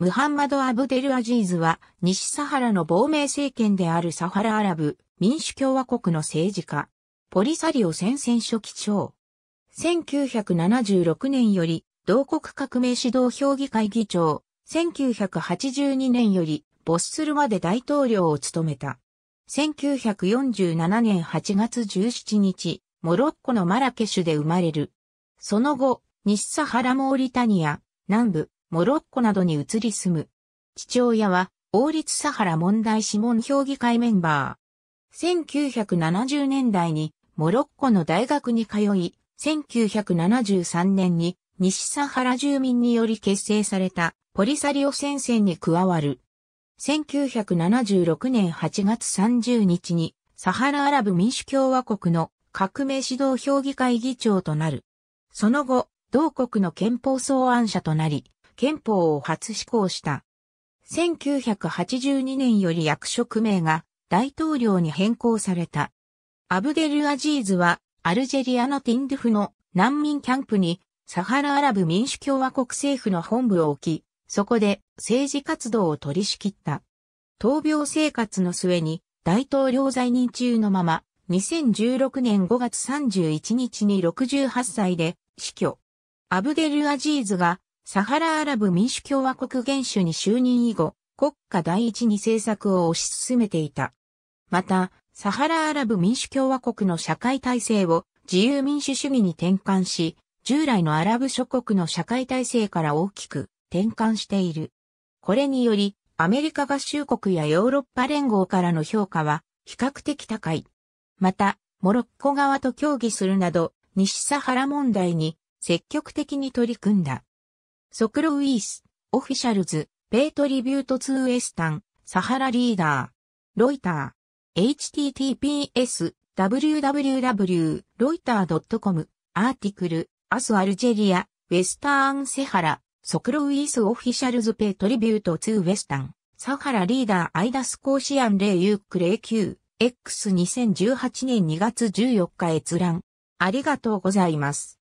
ムハンマド・アブデル・アジーズは、西サハラの亡命政権であるサハラアラブ民主共和国の政治家、ポリサリオ戦線書記長。1976年より、同国革命指導評議会議長、1982年より、ボスするまで大統領を務めた。1947年8月17日、モロッコのマラケシュで生まれる。その後、西サハラモーリタニア、南部、モロッコなどに移り住む。父親は、王立サハラ問題諮問評議会メンバー。1970年代に、モロッコの大学に通い、1973年に、西サハラ住民により結成された、ポリサリオ戦線に加わる。1976年8月30日に、サハラアラブ民主共和国の革命指導評議会議長となる。その後、同国の憲法草案者となり、憲法を初施行した。1982年より役職名が大統領に変更された。アブデルアジーズはアルジェリアのティンドゥフの難民キャンプにサハラアラブ民主共和国政府の本部を置き、そこで政治活動を取り仕切った。闘病生活の末に大統領在任中のまま2016年5月31日に68歳で死去。アブデルアジーズがサハラアラブ民主共和国元首に就任以後、国家第一に政策を推し進めていた。また、サハラアラブ民主共和国の社会体制を自由民主主義に転換し、従来のアラブ諸国の社会体制から大きく転換している。これにより、アメリカ合衆国やヨーロッパ連合からの評価は比較的高い。また、モロッコ側と協議するなど、西サハラ問題に積極的に取り組んだ。ソクロウイース、オフィシャルズ、ペイトリビュート2ウエスタン、サハラリーダー、ロイター、https, www.loiter.com、アーティクル、アスアルジェリア、ウェスターンセハラ、ソクロウィースオフィシャルズペイトリビュートー・ウエスタン、サハラリーダーロイター h t t p s w w w l o i t e r c o m アーティクルアスアルジェリアウェスターンセハラソクロウィースオフィシャルズペイトリビュートツーウエスタンサハラリーダーアイダスコーシアンレイユークレイ Q、X2018 年2月14日閲覧。ありがとうございます。